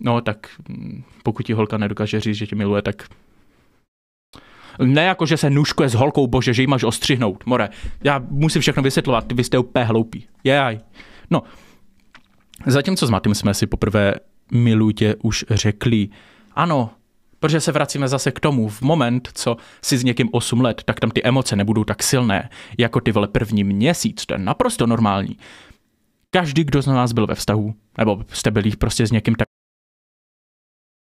No, tak mm, pokud ti holka nedokáže říct, že tě miluje, tak ne jako, že se nůžkuje s holkou, bože, že ji máš ostřihnout, more. Já musím všechno vysvětlovat, vy jste úplně hloupí. Jaj. No, zatímco s Matým jsme si poprvé miluj už řekli, ano, protože se vracíme zase k tomu, v moment, co si s někým 8 let, tak tam ty emoce nebudou tak silné, jako ty vole první měsíc, to je naprosto normální. Každý, kdo z nás byl ve vztahu, nebo jste byli prostě s někým tak